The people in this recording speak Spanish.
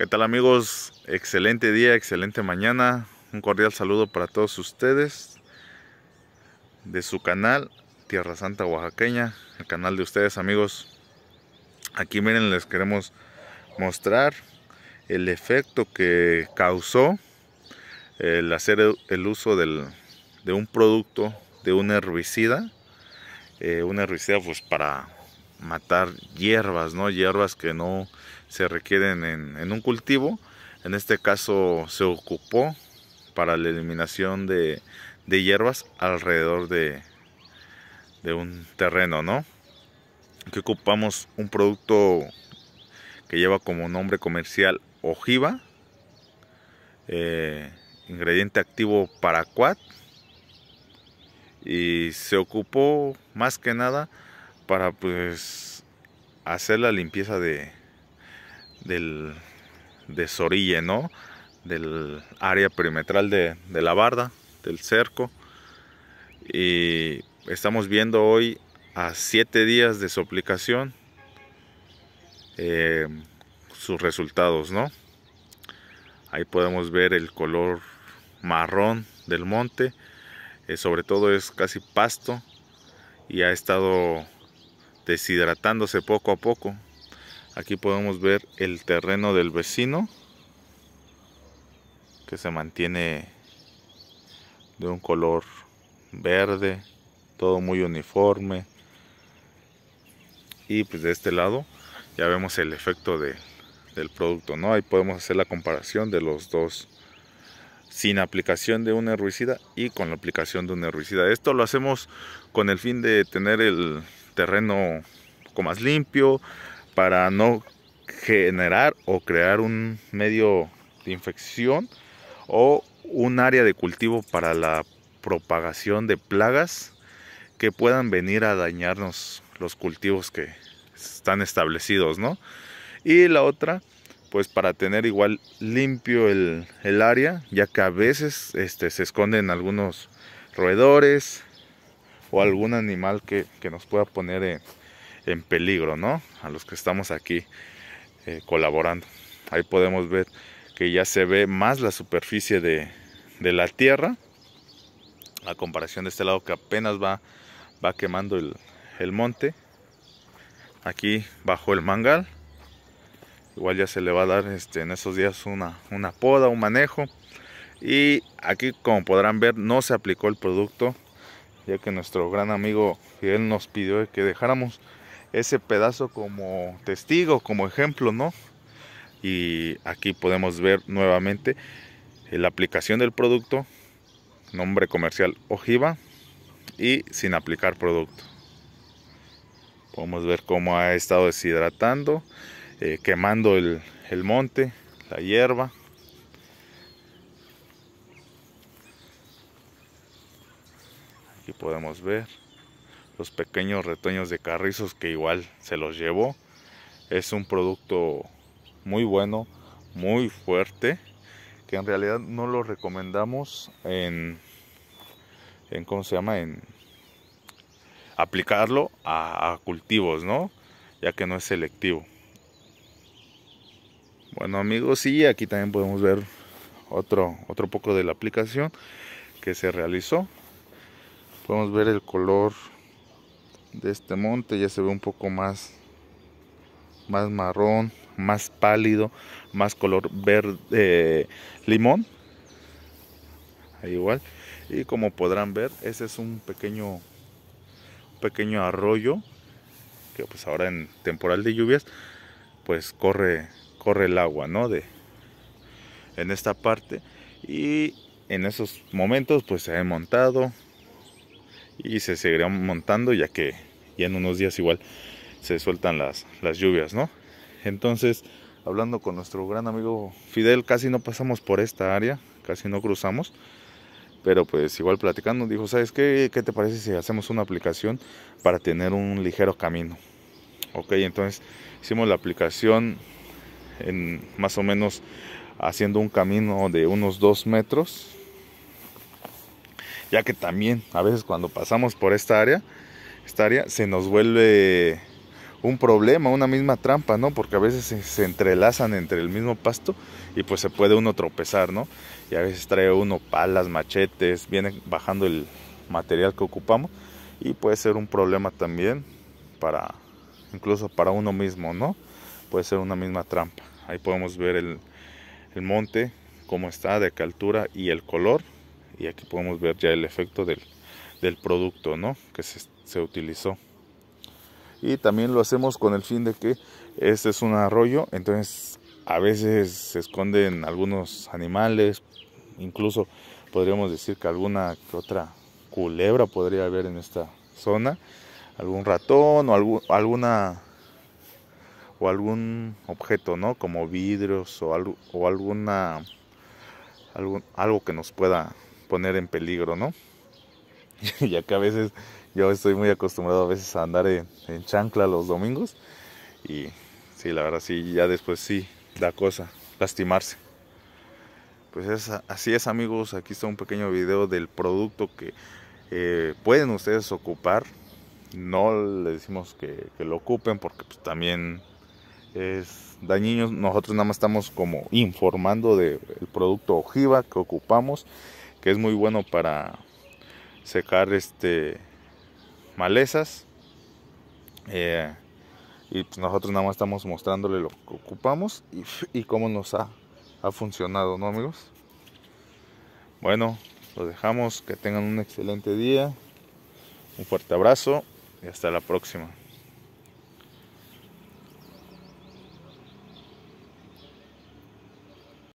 ¿Qué tal amigos? Excelente día, excelente mañana. Un cordial saludo para todos ustedes de su canal Tierra Santa Oaxaqueña, el canal de ustedes amigos. Aquí miren, les queremos mostrar el efecto que causó el hacer el uso del, de un producto, de una herbicida, eh, un herbicida pues para matar hierbas, ¿no? Hierbas que no se requieren en, un cultivo. En este caso se ocupó para la eliminación de, de hierbas alrededor de, de un terreno, ¿no? Que ocupamos un producto que lleva como nombre comercial ojiva, eh, ingrediente activo para paraquat, y se ocupó más que nada para pues hacer la limpieza de del Sorille, ¿no? Del área perimetral de, la barda, del cerco. Y estamos viendo hoy a 7 días de su aplicación eh, sus resultados, ¿no? Ahí podemos ver el color marrón del monte, eh, sobre todo es casi pasto y ha estado deshidratándose poco a poco. Aquí podemos ver el terreno del vecino que se mantiene de un color verde, todo muy uniforme. Y pues de este lado ya vemos el efecto de, del producto, ¿no? Ahí podemos hacer la comparación de los dos sin aplicación de un herbicida y con la aplicación de una herbicida. Esto lo hacemos con el fin de tener el, terreno un poco más limpio, para no generar o crear un medio de infección o un área de cultivo para la propagación de plagas que puedan venir a dañarnos los cultivos que están establecidos, ¿no? Y la otra, pues para tener igual limpio el, el área, ya que a veces este, se esconden algunos roedores, o algún animal que, nos pueda poner en, peligro, ¿no? A los que estamos aquí eh, colaborando. Ahí podemos ver que ya se ve más la superficie de, la tierra a comparación de este lado que apenas va, va quemando el, monte. Aquí bajo el mangal. Igual ya se le va a dar este, en esos días una, una poda, un manejo. Y aquí como podrán ver no se aplicó el producto ya que nuestro gran amigo Fidel nos pidió que dejáramos ese pedazo como testigo, como ejemplo, ¿no? Y aquí podemos ver nuevamente la aplicación del producto, nombre comercial ojiva y sin aplicar producto. Podemos ver cómo ha estado deshidratando, eh, quemando el monte, la hierba. podemos ver. Los pequeños retoños de carrizos que igual se los llevó. Es un producto muy bueno, muy fuerte, que en realidad no lo recomendamos en, en ¿cómo se llama? En aplicarlo a, a cultivos, ¿no? Ya que no es selectivo. Bueno amigos, y aquí también podemos ver otro, otro poco de la aplicación que se realizó podemos ver el color de este monte ya se ve un poco más más marrón más pálido más color verde limón igual y como podrán ver ese es un pequeño pequeño arroyo que pues ahora en temporal de lluvias pues corre corre el agua no de en esta parte y en esos momentos pues se ha montado y se seguirán montando ya que ya en unos días igual se sueltan las, lluvias, ¿no? Entonces, hablando con nuestro gran amigo Fidel, casi no pasamos por esta área, casi no cruzamos, pero pues igual platicando, dijo, ¿sabes qué? ¿Qué te parece si hacemos una aplicación para tener un ligero camino? Ok, entonces hicimos la aplicación en más o menos haciendo un camino de unos dos metros ya que también a veces cuando pasamos por esta área, esta área se nos vuelve un problema, una misma trampa, ¿no? Porque a veces se, entrelazan entre el mismo pasto y pues se puede uno tropezar, ¿no? Y a veces trae uno palas, machetes, viene bajando el material que ocupamos y puede ser un problema también para incluso para uno mismo, ¿no? Puede ser una misma trampa. Ahí podemos ver el, el monte, cómo está, de qué altura y el color y aquí podemos ver ya el efecto del, producto que se, utilizó y también lo hacemos con el fin de que este es un arroyo entonces a veces se esconden algunos animales incluso podríamos decir que alguna otra culebra podría haber en esta zona algún ratón o algún, alguna o algún objeto, ¿no? Como vidrios o o alguna algo que nos pueda poner en peligro, ¿no? ya que a veces yo estoy muy acostumbrado a veces a andar en, chancla los domingos y sí, la verdad sí, ya después sí, da cosa, lastimarse. Pues es, así es amigos, aquí está un pequeño video del producto que eh, pueden ustedes ocupar. No le decimos que, lo ocupen porque pues, también es dañino. Nosotros nada más estamos como informando del producto ojiva que ocupamos que es muy bueno para secar este malezas eh, y pues, nosotros nada más estamos mostrándole lo que ocupamos y, cómo nos ha, ha funcionado no amigos bueno los dejamos que tengan un excelente día un fuerte abrazo y hasta la próxima